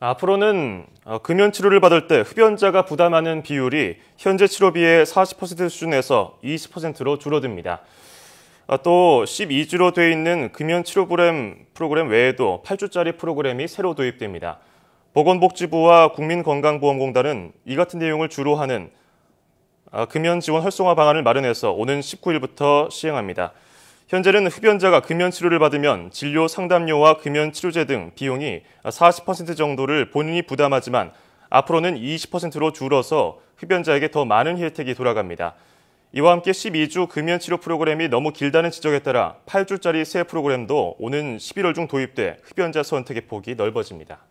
앞으로는 어, 금연 치료를 받을 때 흡연자가 부담하는 비율이 현재 치료비의 40% 수준에서 20%로 줄어듭니다. 어, 또 12주로 돼 있는 금연 치료 프로그램, 외에도 8주짜리 프로그램이 새로 도입됩니다. 보건복지부와 국민건강보험공단은 이 같은 내용을 주로 하는 어, 금연 지원 활성화 방안을 마련해서 오는 19일부터 시행합니다. 현재는 흡연자가 금연치료를 받으면 진료 상담료와 금연치료제 등 비용이 40% 정도를 본인이 부담하지만 앞으로는 20%로 줄어서 흡연자에게 더 많은 혜택이 돌아갑니다. 이와 함께 12주 금연치료 프로그램이 너무 길다는 지적에 따라 8주짜리 새 프로그램도 오는 11월 중 도입돼 흡연자 선택의 폭이 넓어집니다.